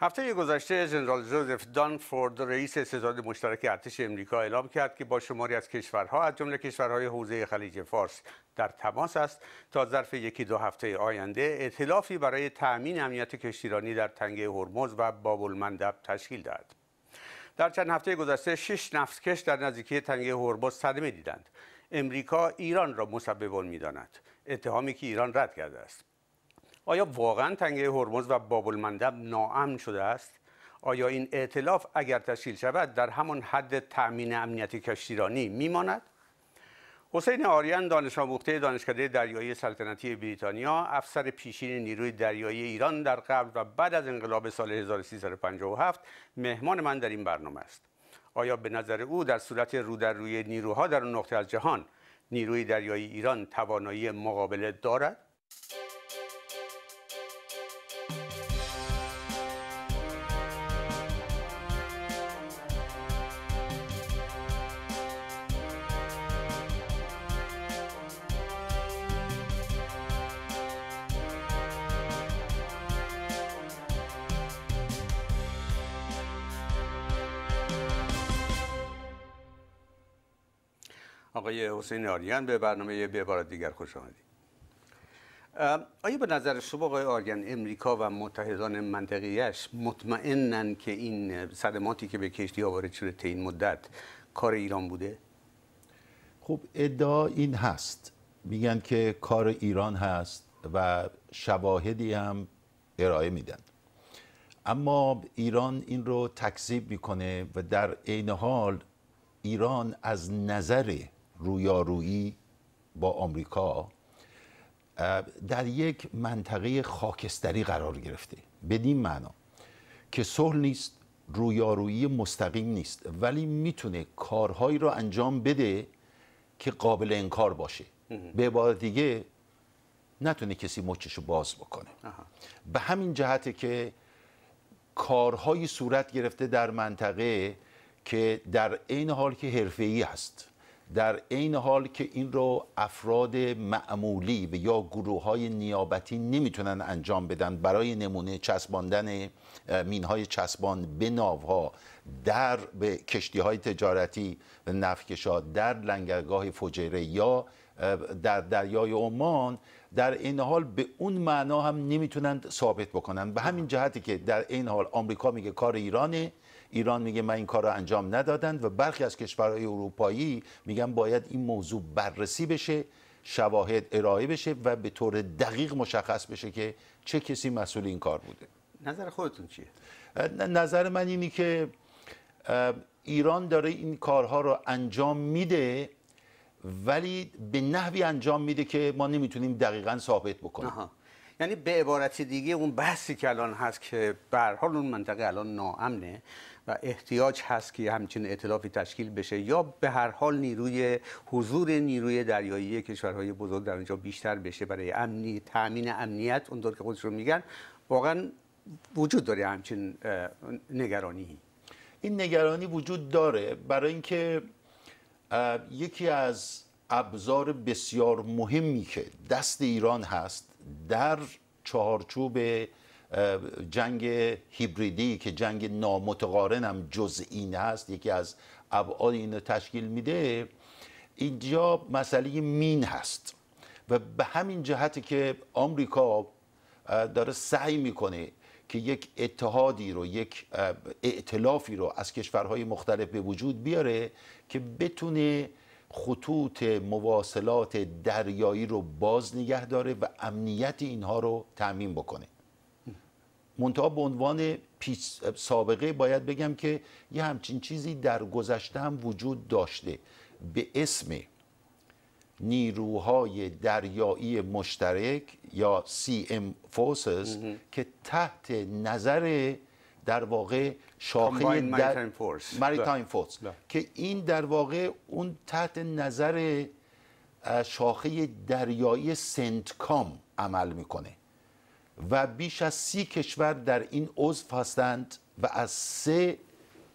هفته گذشته جنرال جوزف دانفورد رئیس ستاد مشترک ارتش امریکا اعلام کرد که با شماری از کشورها از جمله کشورهای حوزه خلیج فارس در تماس است تا ظرف یکی دو هفته آینده اطلافی برای تأمین امنیت کشتیرانی در تنگه هرمز و باب المندب تشکیل دهد در چند هفته گذشته شش کش در نزدیکی تنگه هرمز صدمه دیدند امریکا ایران را مسبب میداند اتهامی که ایران رد کرده است آیا واقعا تنگه هرمز و بابل مندب ناامن شده است آیا این اعتلاف اگر تشکیل شود در همان حد تأمین امنیتی کشتیرانی میماند حسین آریان دانش آموخته دانشکده دریایی سلطنتی بریتانیا افسر پیشین نیروی دریایی ایران در قبل و بعد از انقلاب سال 1357 مهمان من در این برنامه است آیا به نظر او در صورت رو در روی نیروها در نقطه از جهان نیروی دریایی ایران توانایی مقابله دارد آقای حسین آریان به برنامه به بار دیگر خوش آمدید آیا به نظر شما آقای امریکا و متحدان منطقیش مطمئنن که این صدماتی که به کشتی ها وارد شده این مدت کار ایران بوده؟ خب ادعا این هست میگن که کار ایران هست و شواهدی هم ارائه میدن اما ایران این رو تکذیب میکنه و در عین حال ایران از نظر رویارویی با آمریکا در یک منطقه خاکستری قرار گرفته بدین معنا که صلح نیست رویارویی مستقیم نیست ولی میتونه کارهایی را انجام بده که قابل انکار باشه به عبارت دیگه نتونه کسی مچشو باز بکنه به همین جهته که کارهایی صورت گرفته در منطقه که در عین حال که حرفه‌ای هست در این حال که این رو افراد معمولی یا گروه های نیابتی نمیتونن انجام بدن برای نمونه چسباندن مینهای چسبان به ناوها در به کشتی های تجارتی و در لنگرگاه فجره یا در دریای عمان در این حال به اون معنا هم نمیتونند ثابت بکنن به همین جهتی که در این حال آمریکا میگه کار ایرانه ایران میگه من این کار رو انجام ندادند و برخی از کشورهای اروپایی میگن باید این موضوع بررسی بشه شواهد ارائه بشه و به طور دقیق مشخص بشه که چه کسی مسئول این کار بوده نظر خودتون چیه؟ نظر من اینی که ایران داره این کارها رو انجام میده ولی به نحوی انجام میده که ما نمیتونیم دقیقا ثابت بکنیم یعنی به عبارت دیگه اون بحثی که الان هست که به حال اون منطقه الان ناامنه و احتیاج هست که همچین ائتلافی تشکیل بشه یا به هر حال نیروی حضور نیروی دریایی کشورهای بزرگ در اونجا بیشتر بشه برای امنی تامین امنیت اونطور که خودشون میگن واقعا وجود داره همچین نگرانی این نگرانی وجود داره برای اینکه یکی از ابزار بسیار مهمی که دست ایران هست در چهارچوب جنگ هیبریدی که جنگ نامتقارن هم جز این هست یکی از ابعاد این تشکیل میده اینجا مسئله مین هست و به همین جهت که آمریکا داره سعی میکنه که یک اتحادی رو یک ائتلافی رو از کشورهای مختلف به وجود بیاره که بتونه خطوط مواصلات دریایی رو باز نگه داره و امنیت اینها رو تعمین بکنه منتها به عنوان پیش سابقه باید بگم که یه همچین چیزی در گذشته هم وجود داشته به اسم نیروهای دریایی مشترک یا CM Forces که تحت نظر در واقع شاخه در... فورس بله. بله. که این در واقع اون تحت نظر شاخه دریایی سنتکام عمل میکنه و بیش از سی کشور در این عضو هستند و از سه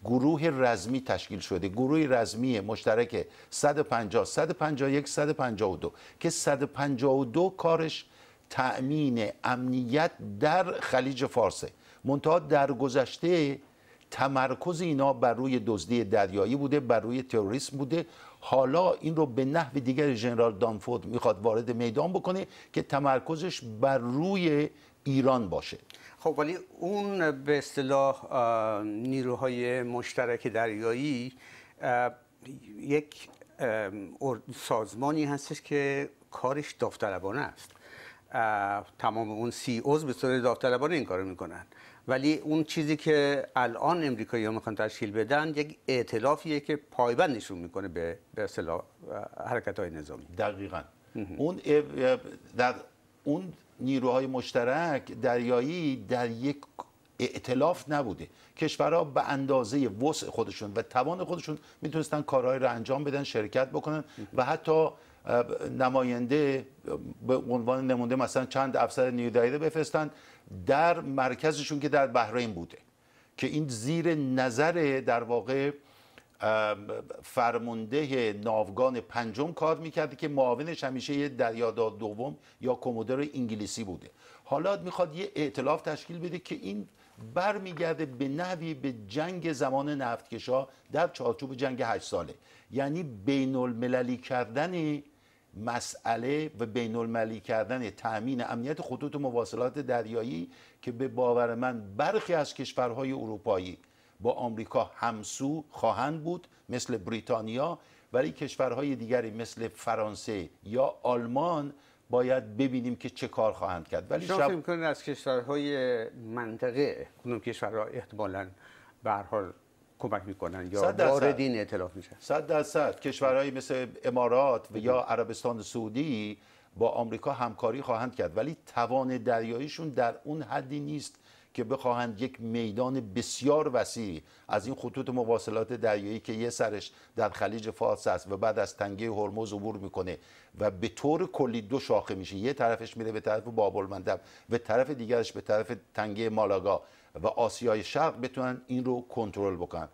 گروه رزمی تشکیل شده گروه رزمی مشترک 150 151 152 که 152 کارش تأمین امنیت در خلیج فارسه منتها در گذشته تمرکز اینا بر روی دزدی دریایی بوده بر روی تروریسم بوده حالا این رو به نحو دیگر جنرال دانفورد میخواد وارد میدان بکنه که تمرکزش بر روی ایران باشه خب ولی اون به اصطلاح نیروهای مشترک دریایی یک سازمانی هستش که کارش داوطلبانه است تمام اون سی اوز به صورت داوطلبانه این کارو میکنن ولی اون چیزی که الان امریکایی ها میخوان تشکیل بدن یک ائتلافیه که نشون میکنه به به اصطلاح حرکت های نظامی دقیقا اون در اون نیروهای مشترک دریایی در یک اعتلاف نبوده کشورها به اندازه وسع خودشون و توان خودشون میتونستن کارهایی را انجام بدن شرکت بکنن و حتی نماینده به عنوان نمونده مثلا چند افسر دریایی بفرستن در مرکزشون که در بحرین بوده که این زیر نظر در واقع فرمانده ناوگان پنجم کار میکرده که معاونش همیشه یه دریادار دوم یا کمودر انگلیسی بوده حالا میخواد یه ائتلاف تشکیل بده که این برمیگرده به نوی به جنگ زمان نفتکشا در چارچوب جنگ هشت ساله یعنی بین المللی کردن مسئله و بین المللی کردن تأمین امنیت خطوط مواصلات دریایی که به باور من برخی از کشورهای اروپایی با آمریکا همسو خواهند بود مثل بریتانیا ولی کشورهای دیگری مثل فرانسه یا آلمان باید ببینیم که چه کار خواهند کرد ولی شما شب... از کشورهای منطقه کدوم کشورها احتمالاً به حال کمک میکنن یا واردین اطلاف میشن صد درصد کشورهایی مثل امارات و یا عربستان سعودی با آمریکا همکاری خواهند کرد ولی توان دریاییشون در اون حدی نیست که بخواهند یک میدان بسیار وسیع از این خطوط مواصلات دریایی که یه سرش در خلیج فارس است و بعد از تنگه هرمز عبور میکنه و به طور کلی دو شاخه میشه یه طرفش میره به طرف بابل و طرف دیگرش به طرف تنگه مالاگا و آسیای شرق بتونن این رو کنترل بکنن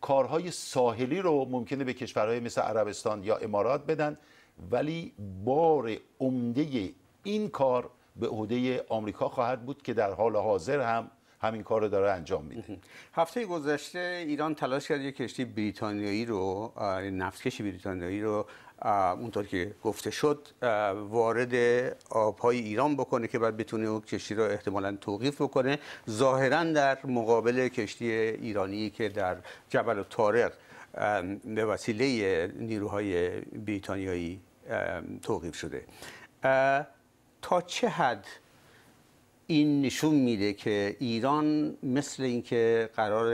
کارهای ساحلی رو ممکنه به کشورهای مثل عربستان یا امارات بدن ولی بار عمده این کار به عهده آمریکا خواهد بود که در حال حاضر هم همین کار رو داره انجام میده هفته گذشته ایران تلاش کرد یک کشتی بریتانیایی رو یعنی نفتکش بریتانیایی رو اونطور که گفته شد وارد آبهای ایران بکنه که بعد بتونه اون کشتی رو احتمالا توقیف بکنه ظاهرا در مقابل کشتی ایرانی که در جبل و تارق به وسیله نیروهای بریتانیایی توقیف شده تا چه حد این نشون میده که ایران مثل اینکه قرار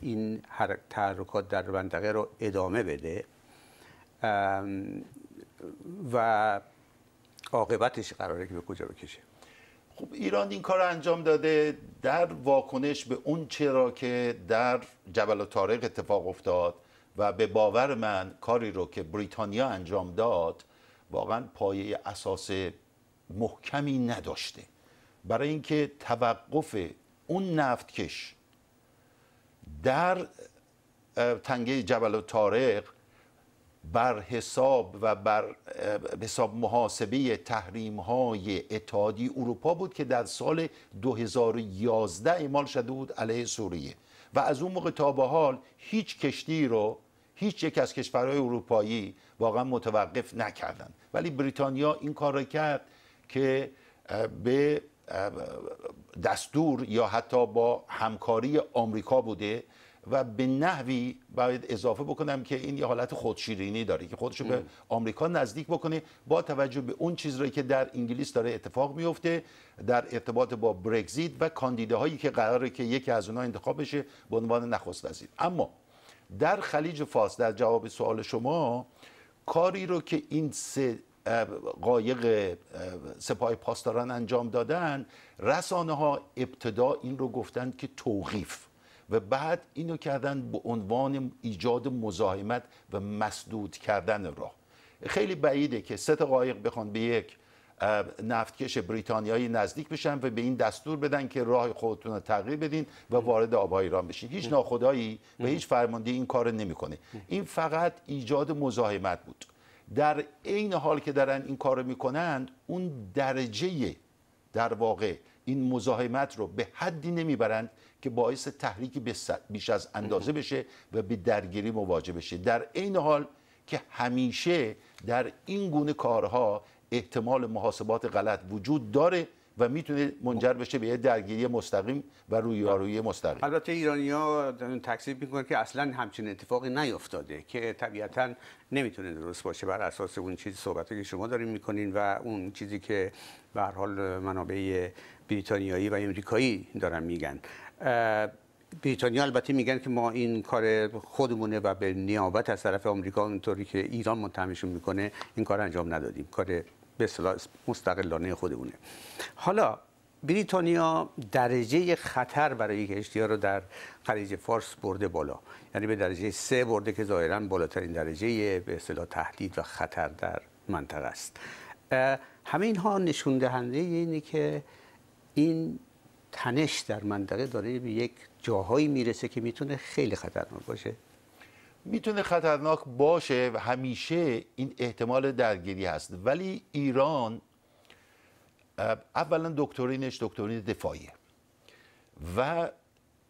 این تحرکات در منطقه رو ادامه بده و عاقبتش قراره که به کجا بکشه خب ایران این کار رو انجام داده در واکنش به اون چرا که در جبل و تارق اتفاق افتاد و به باور من کاری رو که بریتانیا انجام داد واقعا پایه اساس محکمی نداشته برای اینکه توقف اون نفتکش در تنگه جبل و تارق بر حساب و بر حساب محاسبه تحریم های اتحادی اروپا بود که در سال 2011 اعمال شده بود علیه سوریه و از اون موقع تا به حال هیچ کشتی رو هیچ یک از کشورهای اروپایی واقعا متوقف نکردند ولی بریتانیا این کار را کرد که به دستور یا حتی با همکاری آمریکا بوده و به نحوی باید اضافه بکنم که این یه حالت خودشیرینی داره که خودشو به آمریکا نزدیک بکنه با توجه به اون چیزهایی که در انگلیس داره اتفاق میفته در ارتباط با برگزیت و کاندیداهایی که قراره که یکی از اونها انتخاب بشه به عنوان نخست وزیر اما در خلیج فارس در جواب سوال شما کاری رو که این سه قایق سپاه پاسداران انجام دادن رسانه ها ابتدا این رو گفتن که توقیف و بعد اینو کردن به عنوان ایجاد مزاحمت و مسدود کردن راه خیلی بعیده که سه قایق بخوان به یک نفتکش بریتانیایی نزدیک بشن و به این دستور بدن که راه خودتون رو تغییر بدین و وارد آبای ایران بشین هیچ ناخدایی و هیچ فرماندهی این کار نمیکنه این فقط ایجاد مزاحمت بود در عین حال که دارن این کار میکنند اون درجه در واقع این مزاحمت رو به حدی نمیبرند که باعث تحریک بیش از اندازه بشه و به درگیری مواجه بشه در عین حال که همیشه در این گونه کارها احتمال محاسبات غلط وجود داره و میتونه منجر بشه به یه درگیری مستقیم و رویارویی خب. مستقیم البته ایرانیا تکذیب میکنن که اصلا همچین اتفاقی نیفتاده که طبیعتا نمیتونه درست باشه بر اساس اون چیزی صحبتهایی که شما داریم میکنین و اون چیزی که به حال منابع بریتانیایی و امریکایی دارن میگن بریتانیا البته میگن که ما این کار خودمونه و به نیابت از طرف آمریکا اونطوری که ایران متهمشون میکنه این کار انجام ندادیم کار به اصطلاح مستقلانه خودمونه حالا بریتانیا درجه خطر برای کشتی رو در خلیج فارس برده بالا یعنی به درجه سه برده که ظاهرا بالاترین درجه به اصطلاح تهدید و خطر در منطقه است همه اینها نشون دهنده اینه که این تنش در منطقه داره به یک جاهایی میرسه که میتونه خیلی خطرناک باشه میتونه خطرناک باشه و همیشه این احتمال درگیری هست ولی ایران اولا دکترینش دکترین دفاعیه و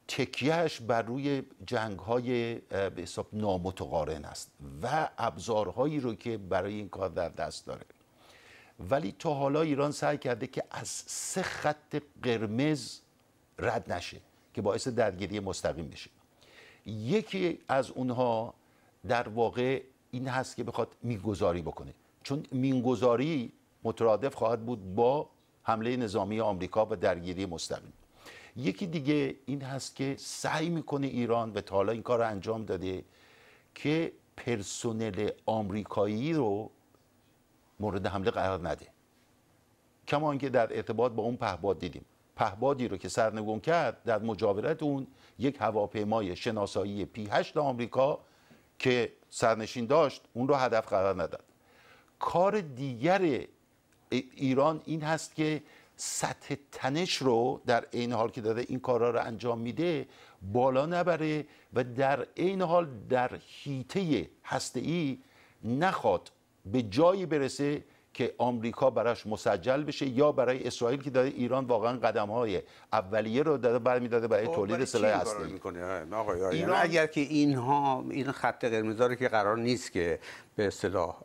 تکیهش بر روی جنگ های به حساب نامتقارن است و ابزارهایی رو که برای این کار در دست داره ولی تا حالا ایران سعی کرده که از سه خط قرمز رد نشه که باعث درگیری مستقیم بشه یکی از اونها در واقع این هست که بخواد میگذاری بکنه چون میگذاری مترادف خواهد بود با حمله نظامی آمریکا و درگیری مستقیم یکی دیگه این هست که سعی میکنه ایران و تا حالا این کار رو انجام داده که پرسنل آمریکایی رو مورد حمله قرار نده کما که در ارتباط با اون پهباد دیدیم پهبادی رو که سرنگون کرد در مجاورت اون یک هواپیمای شناسایی پی 8 آمریکا که سرنشین داشت اون رو هدف قرار نداد کار دیگر ایران این هست که سطح تنش رو در عین حال که داره این کارا رو انجام میده بالا نبره و در عین حال در حیطه هسته نخواد به جایی برسه که آمریکا براش مسجل بشه یا برای اسرائیل که داره ایران واقعا قدم های اولیه رو داره برمیداده برای خب، تولید سلاح هسته آره، آره، یعنی ایران اگر که اینها این خط قرمز که قرار نیست که به اصطلاح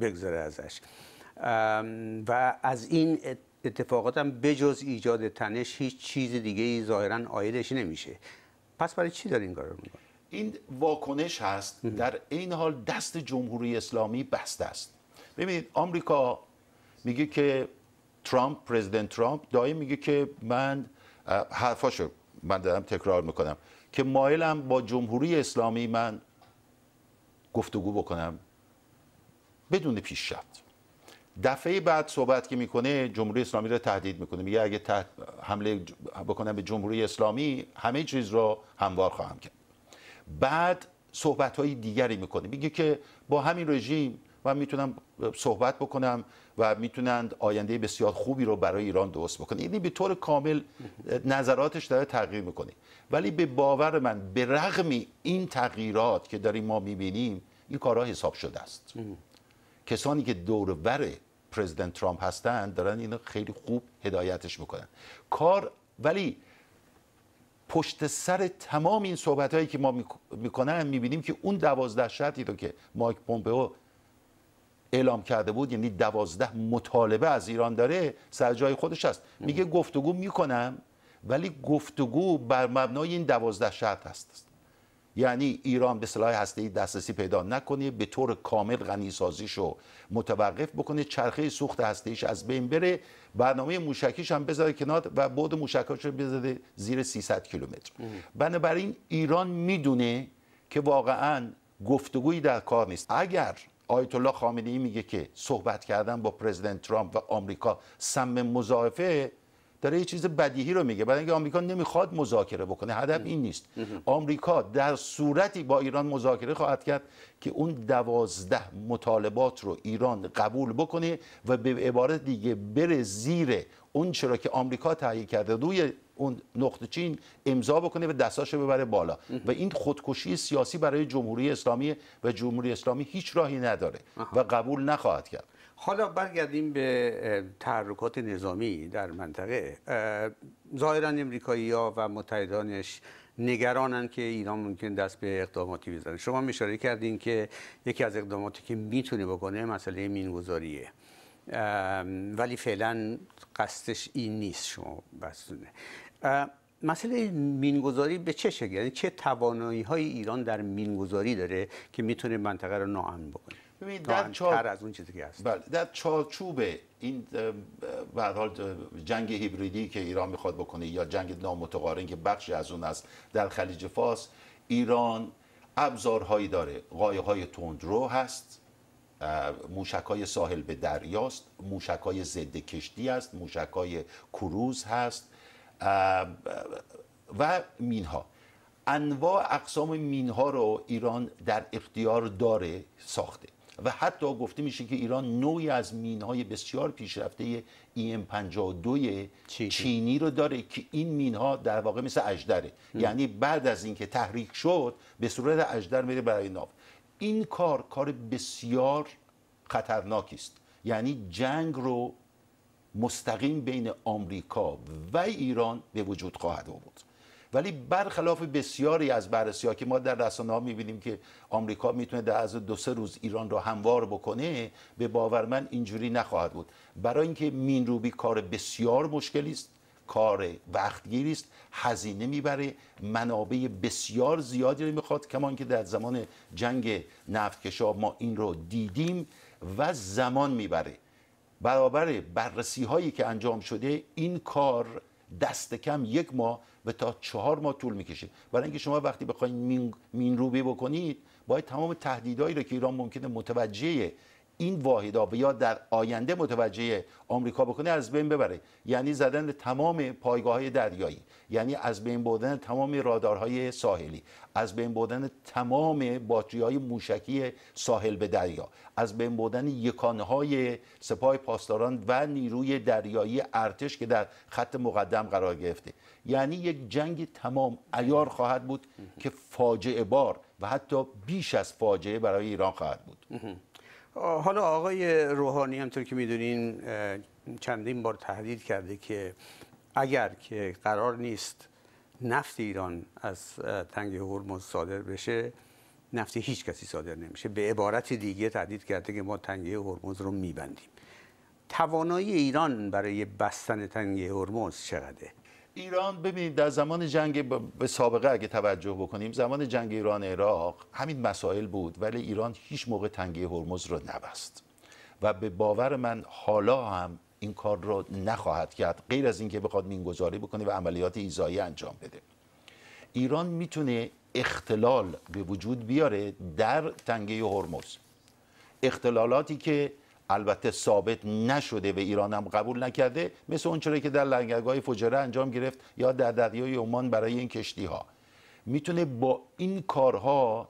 بگذره ازش و از این اتفاقات هم بجز ایجاد تنش هیچ چیز دیگه ای ظاهرا آیدش نمیشه پس برای چی داره این کارو میکنه این واکنش هست در این حال دست جمهوری اسلامی بسته است ببینید آمریکا میگه که ترامپ پرزیدنت ترامپ دائم میگه که من حرفاشو من دارم تکرار میکنم که مایلم با جمهوری اسلامی من گفتگو بکنم بدون پیش شد دفعه بعد صحبت که میکنه جمهوری اسلامی رو تهدید میکنه میگه اگه حمله بکنم به جمهوری اسلامی همه چیز رو هموار خواهم کرد بعد صحبت های دیگری میکنه میگه که با همین رژیم و میتونم صحبت بکنم و میتونند آینده بسیار خوبی رو برای ایران درست بکنه یعنی به طور کامل نظراتش داره تغییر میکنه ولی به باور من به رغم این تغییرات که داریم ما میبینیم این کارها حساب شده است کسانی که دور ور پرزیدنت ترامپ هستند دارن اینو خیلی خوب هدایتش میکنن کار ولی پشت سر تمام این صحبت هایی که ما میکنن میبینیم که اون دوازده شرطی رو که مایک پومپئو اعلام کرده بود یعنی دوازده مطالبه از ایران داره سر جای خودش است. میگه گفتگو میکنم ولی گفتگو بر مبنای این دوازده شرط هست یعنی ایران به سلاح هسته‌ای دسترسی پیدا نکنه به طور کامل غنیسازیشو متوقف بکنه چرخه سوخت ایش از بین بره برنامه موشکیش هم بذاره کنار و بعد موشکاش رو بذاره زیر 300 کیلومتر بنابراین ایران میدونه که واقعا گفتگویی در کار نیست اگر آیت الله ای میگه که صحبت کردن با پرزیدنت ترامپ و آمریکا سم مضاعفه داره یه چیز بدیهی رو میگه برای اینکه آمریکا نمیخواد مذاکره بکنه هدف این نیست آمریکا در صورتی با ایران مذاکره خواهد کرد که اون دوازده مطالبات رو ایران قبول بکنه و به عبارت دیگه بره زیر اون چرا که آمریکا تهیه کرده روی اون نقطه چین امضا بکنه و دستاشو ببره بالا و این خودکشی سیاسی برای جمهوری اسلامی و جمهوری اسلامی هیچ راهی نداره و قبول نخواهد کرد حالا برگردیم به تحرکات نظامی در منطقه ظاهرا امریکایی ها و متحدانش نگرانن که ایران ممکن دست به اقداماتی بزنه شما اشاره کردین که یکی از اقداماتی که میتونه بکنه مسئله مینگذاریه ولی فعلا قصدش این نیست شما مسئله مینگذاری به چه شکل یعنی چه توانایی های ایران در مینگذاری داره که میتونه منطقه رو ناامن بکنه در از اون چیزی بله، در چارچوب این به حال جنگ هیبریدی که ایران میخواد بکنه یا جنگ نامتقارن که بخشی از اون است در خلیج فارس ایران ابزارهایی داره قایق‌های های تندرو هست موشک های ساحل به دریاست موشک های ضد کشتی است موشک های کروز هست و مینها انواع اقسام مینها رو ایران در اختیار داره ساخته و حتی گفته میشه که ایران نوعی از مینهای بسیار پیشرفته EM52 چینی رو داره که این مینها در واقع مثل اجدره یعنی بعد از اینکه تحریک شد به صورت اجدر میره برای ناو این کار کار بسیار خطرناکی است یعنی جنگ رو مستقیم بین آمریکا و ایران به وجود خواهد آورد ولی برخلاف بسیاری از بررسی که ما در رسانه ها میبینیم که آمریکا میتونه در از دو سه روز ایران را هموار بکنه به باور من اینجوری نخواهد بود برای اینکه مینروبی کار بسیار مشکلی است کار وقتگیری است هزینه میبره منابع بسیار زیادی رو میخواد کمان که در زمان جنگ نفتکشا ما این رو دیدیم و زمان میبره برابر بررسی هایی که انجام شده این کار دست کم یک ماه و تا چهار ماه طول میکشه برای اینکه شما وقتی بخواید مین, روبی بکنید باید تمام تهدیدهایی رو که ایران ممکنه متوجه این واحدا و یا در آینده متوجه آمریکا بکنه از بین ببره یعنی زدن تمام پایگاه های دریایی یعنی از بین بردن تمام رادارهای ساحلی از بین بردن تمام باتری های موشکی ساحل به دریا از بین بردن یکانه های سپاه پاسداران و نیروی دریایی ارتش که در خط مقدم قرار گرفته یعنی یک جنگ تمام ایار خواهد بود که فاجعه بار و حتی بیش از فاجعه برای ایران خواهد بود حالا آقای روحانی همطور که میدونین چندین بار تهدید کرده که اگر که قرار نیست نفت ایران از تنگ هرمز صادر بشه نفت هیچ کسی صادر نمیشه به عبارت دیگه تهدید کرده که ما تنگه هرمز رو میبندیم توانایی ایران برای بستن تنگه هرمز چقدره ایران ببینید در زمان جنگ به سابقه اگه توجه بکنیم زمان جنگ ایران عراق همین مسائل بود ولی ایران هیچ موقع تنگه هرمز رو نبست و به باور من حالا هم این کار رو نخواهد کرد غیر از اینکه بخواد مینگذاری بکنه و عملیات ایزایی انجام بده ایران میتونه اختلال به وجود بیاره در تنگه هرمز اختلالاتی که البته ثابت نشده و ایران هم قبول نکرده مثل اون که در لنگرگاه فجره انجام گرفت یا در دریای عمان برای این کشتی ها میتونه با این کارها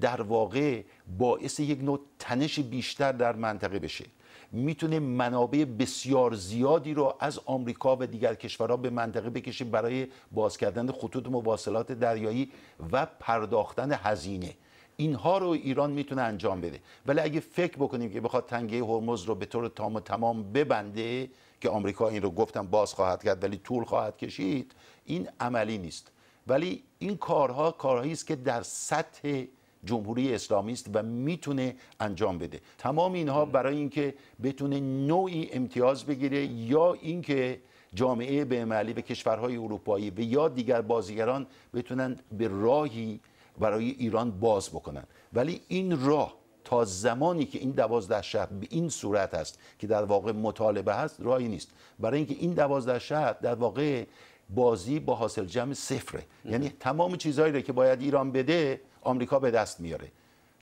در واقع باعث یک نوع تنش بیشتر در منطقه بشه میتونه منابع بسیار زیادی رو از آمریکا و دیگر کشورها به منطقه بکشه برای باز کردن خطوط مواصلات دریایی و پرداختن هزینه اینها رو ایران میتونه انجام بده ولی اگه فکر بکنیم که بخواد تنگه هرمز رو به طور تام و تمام ببنده که آمریکا این رو گفتم باز خواهد کرد ولی طول خواهد کشید این عملی نیست ولی این کارها کارهایی است که در سطح جمهوری اسلامی است و میتونه انجام بده تمام اینها برای اینکه بتونه نوعی امتیاز بگیره یا اینکه جامعه به به کشورهای اروپایی و یا دیگر بازیگران بتونن به راهی برای ایران باز بکنن ولی این راه تا زمانی که این دوازده شهر به این صورت است که در واقع مطالبه هست راهی نیست برای اینکه این دوازده شهر در واقع بازی با حاصل جمع صفره یعنی تمام چیزهایی که باید ایران بده آمریکا به دست میاره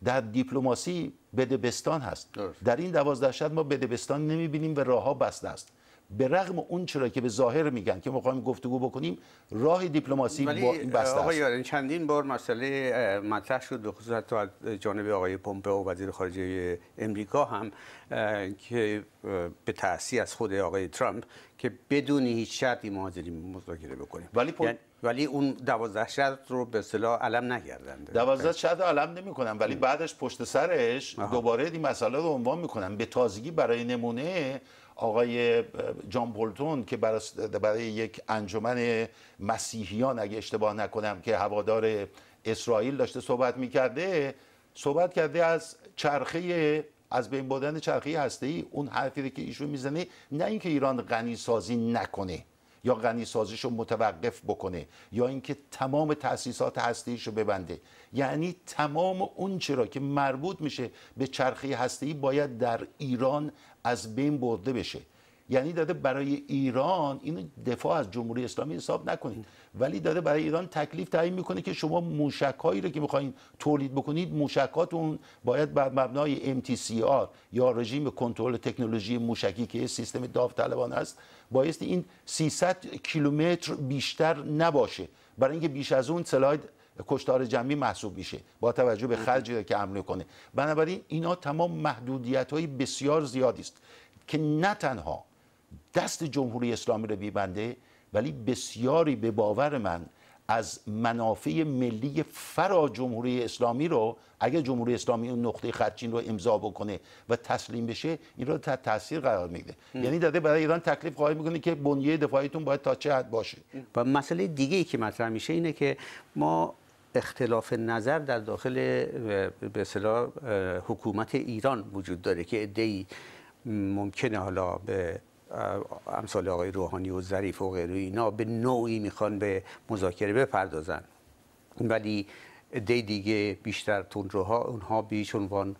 در دیپلماسی بدبستان هست در این دوازده شهر ما بدبستان نمیبینیم و راهها بسته است به رغم اون چرا که به ظاهر میگن که میخوایم گفتگو بکنیم راه دیپلماسی با این بسته آقای چندین بار مسئله مطرح شد به خصوص حتی از جانب آقای پومپئو وزیر خارجه امریکا هم که به تأسی از خود آقای ترامپ که بدون هیچ شرطی مهاجری مذاکره بکنیم ولی یعنی، ولی اون 12 شرط رو به اصطلاح علم نگردند 12 خب. شرط علم نمیکنن ولی بعدش پشت سرش دوباره این مسئله رو عنوان میکنن به تازگی برای نمونه آقای جان بولتون که برای یک انجمن مسیحیان اگه اشتباه نکنم که هوادار اسرائیل داشته صحبت میکرده صحبت کرده از چرخه از بین بردن چرخه هسته ای اون حرفی که ایشون میزنه نه اینکه ایران غنی سازی نکنه یا غنی رو متوقف بکنه یا اینکه تمام تأسیسات رو ببنده یعنی تمام اون چرا که مربوط میشه به چرخه هستی باید در ایران از بین برده بشه یعنی داده برای ایران این دفاع از جمهوری اسلامی حساب نکنید ولی داده برای ایران تکلیف تعیین میکنه که شما موشک رو که میخواین تولید بکنید موشکاتون باید بر مبنای MTCR یا رژیم کنترل تکنولوژی موشکی که سیستم داوطلبان است بایستی این 300 کیلومتر بیشتر نباشه برای اینکه بیش از اون سلاید کشتار جمعی محسوب میشه با توجه به خرجی که عمله کنه بنابراین اینا تمام محدودیت های بسیار زیادی است که نه تنها دست جمهوری اسلامی رو بیبنده ولی بسیاری به باور من از منافع ملی فرا جمهوری اسلامی رو اگر جمهوری اسلامی اون نقطه خرچین رو امضا بکنه و تسلیم بشه این رو تحت تاثیر قرار میده یعنی داده برای ایران تکلیف قائل میکنه که بنیه دفاعیتون باید تا چه حد باشه و مسئله دیگه ای که مطرح میشه اینه که ما اختلاف نظر در داخل به حکومت ایران وجود داره که ادعی ممکنه حالا به امثال آقای روحانی و ظریف و غیره اینا به نوعی میخوان به مذاکره بپردازن ولی دی دیگه بیشتر تندروها اونها به هیچ عنوان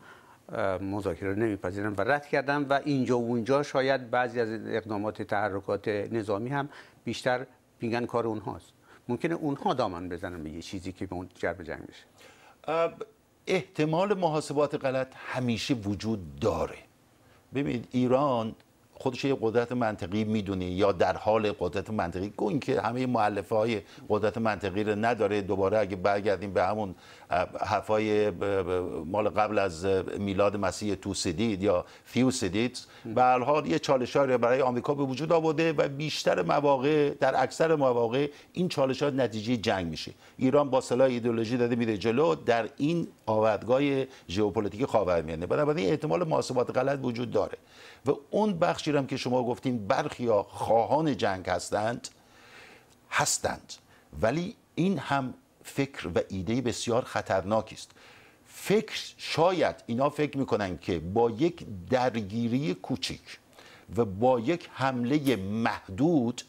مذاکره نمیپذیرن و رد کردن و اینجا و اونجا شاید بعضی از اقدامات تحرکات نظامی هم بیشتر میگن کار اونهاست ممکنه اونها دامن بزنن به یه چیزی که به اون جرب جنگ بشه احتمال محاسبات غلط همیشه وجود داره ببینید ایران خودش یه قدرت منطقی میدونه یا در حال قدرت منطقی گوین که همه مؤلفه های قدرت منطقی رو نداره دوباره اگه برگردیم به همون حرفای مال قبل از میلاد مسیح توسیدید یا فیوسیدید به حال یه چالش برای آمریکا به وجود آورده و بیشتر مواقع در اکثر مواقع این چالش ها نتیجه جنگ میشه ایران با سلاح ایدئولوژی داده میره جلو در این آوردگاه ژئوپلیتیک خاورمیانه بنابراین احتمال محاسبات غلط وجود داره و اون بخشی هم که شما برخی یا خواهان جنگ هستند هستند ولی این هم فکر و ایده بسیار خطرناکی است فکر شاید اینا فکر میکنن که با یک درگیری کوچیک و با یک حمله محدود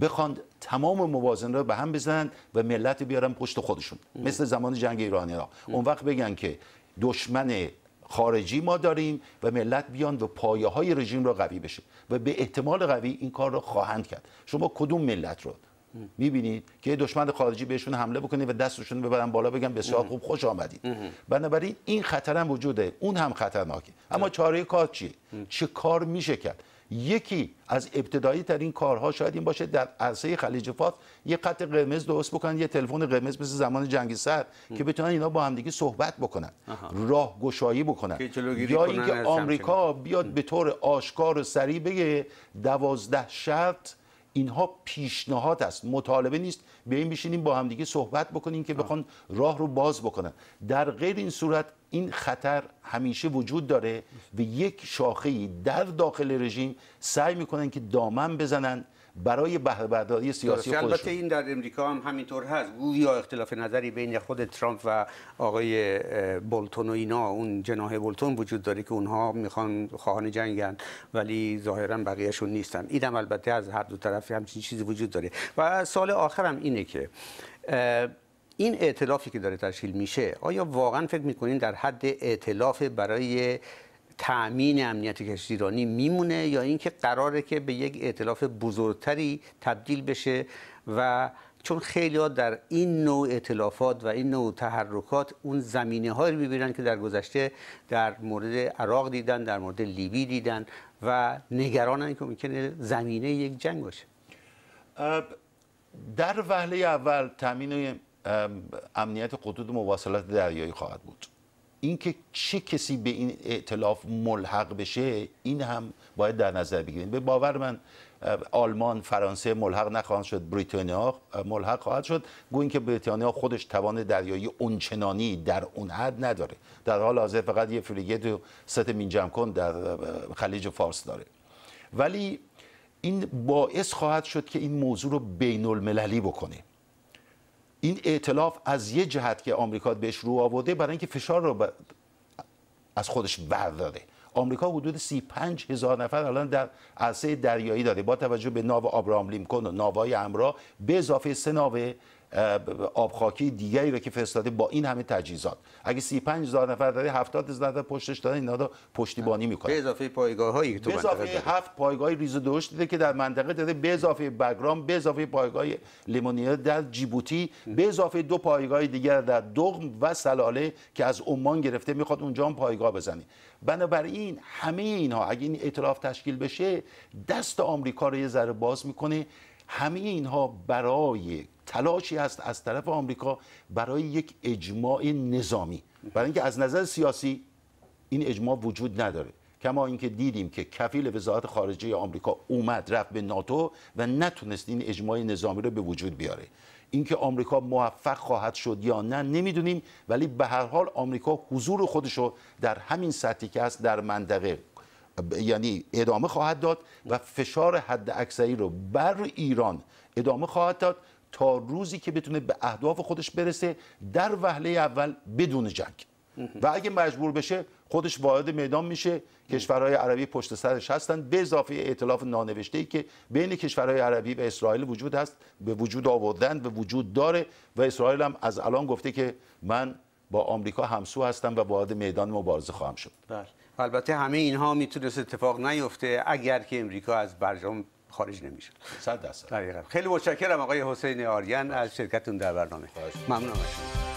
بخوان تمام موازنه را به هم بزنن و ملت بیارن پشت خودشون مثل زمان جنگ ایرانی ها اون وقت بگن که دشمن خارجی ما داریم و ملت بیان و پایه های رژیم را قوی بشه و به احتمال قوی این کار را خواهند کرد شما کدوم ملت رو میبینید که دشمن خارجی بهشون حمله بکنه و دستشون ببرن بالا بگن بسیار خوب خوش آمدید بنابراین این خطر هم وجوده اون هم خطرناکه اما خب. چاره کار چیه چه کار میشه کرد یکی از ابتدایی ترین کارها شاید این باشه در عرصه خلیج فارس یه خط قرمز درست بکنن یه تلفن قرمز مثل زمان جنگ سرد که بتونن اینا با همدیگه صحبت بکنن راهگشایی بکنن یا اینکه آمریکا بیاد به طور آشکار و سریع بگه دوازده شرط اینها پیشنهاد است مطالبه نیست این بشینیم با همدیگه صحبت بکنیم که بخوان راه رو باز بکنن در غیر این صورت این خطر همیشه وجود داره و یک شاخه در داخل رژیم سعی میکنن که دامن بزنن برای بهره برداری سیاسی خودشون البته این در امریکا هم همینطور هست گویا اختلاف نظری بین خود ترامپ و آقای بولتون و اینا اون جناه بولتون وجود داره که اونها میخوان خواهان جنگن ولی ظاهرا بقیهشون نیستن هم البته از هر دو طرف همچین چیزی وجود داره و سال آخرم اینه که این ائتلافی که داره تشکیل میشه آیا واقعا فکر میکنین در حد ائتلاف برای تأمین امنیت کشتی میمونه یا اینکه قراره که به یک ائتلاف بزرگتری تبدیل بشه و چون خیلی ها در این نوع اطلافات و این نوع تحرکات اون زمینه هایی میبینن که در گذشته در مورد عراق دیدن در مورد لیبی دیدن و نگرانن که ممکنه زمینه یک جنگ باشه در وهله اول تامین امنیت قدود مواصلات دریایی خواهد بود اینکه چه کسی به این اعتلاف ملحق بشه این هم باید در نظر بگیریم به باور من آلمان فرانسه ملحق نخواهند شد بریتانیا ملحق خواهد شد گویا که بریتانیا خودش توان دریایی اونچنانی در اون حد نداره در حال حاضر فقط یه فریگت و ست مینجم کن در خلیج فارس داره ولی این باعث خواهد شد که این موضوع رو بین المللی بکنه این ائتلاف از یه جهت که آمریکا بهش رو آورده برای اینکه فشار رو از خودش برداره آمریکا حدود 35 هزار نفر الان در عرصه دریایی داره با توجه به ناو آبرام لینکن و ناوهای امرا به اضافه سه ناو آبخاکی دیگری رو که فرستاده با این همه تجهیزات اگه 35 هزار نفر داره 70 هزار نفر پشتش داره اینا رو پشتیبانی میکنه به اضافه پایگاه هایی تو به اضافه هفت پایگاه ریز و درشت که در منطقه داره به اضافه بگرام به اضافه پایگاه لیمونیا در جیبوتی به اضافه دو پایگاه دیگر در دغم و سلاله که از عمان گرفته میخواد اونجا هم پایگاه بزنه بنابراین همه اینها اگه این اطلاف تشکیل بشه دست آمریکا رو یه ذره باز میکنه همه اینها برای تلاشی است از طرف آمریکا برای یک اجماع نظامی برای اینکه از نظر سیاسی این اجماع وجود نداره کما اینکه دیدیم که کفیل وزارت خارجه آمریکا اومد رفت به ناتو و نتونست این اجماع نظامی رو به وجود بیاره اینکه آمریکا موفق خواهد شد یا نه نمیدونیم ولی به هر حال آمریکا حضور خودش رو در همین سطحی که هست در منطقه یعنی ادامه خواهد داد و فشار حد اکثری رو بر ایران ادامه خواهد داد تا روزی که بتونه به اهداف خودش برسه در وهله اول بدون جنگ و اگه مجبور بشه خودش وارد میدان میشه کشورهای عربی پشت سرش هستن به اضافه ائتلاف نانوشته ای که بین کشورهای عربی و اسرائیل وجود هست به وجود آوردن و وجود داره و اسرائیل هم از الان گفته که من با آمریکا همسو هستم و وارد میدان مبارزه خواهم شد بله. البته همه اینها میتونست اتفاق نیفته اگر که امریکا از برجام خارج نمیشه صد درصد خیلی متشکرم آقای حسین آریان از شرکتون در برنامه ممنونم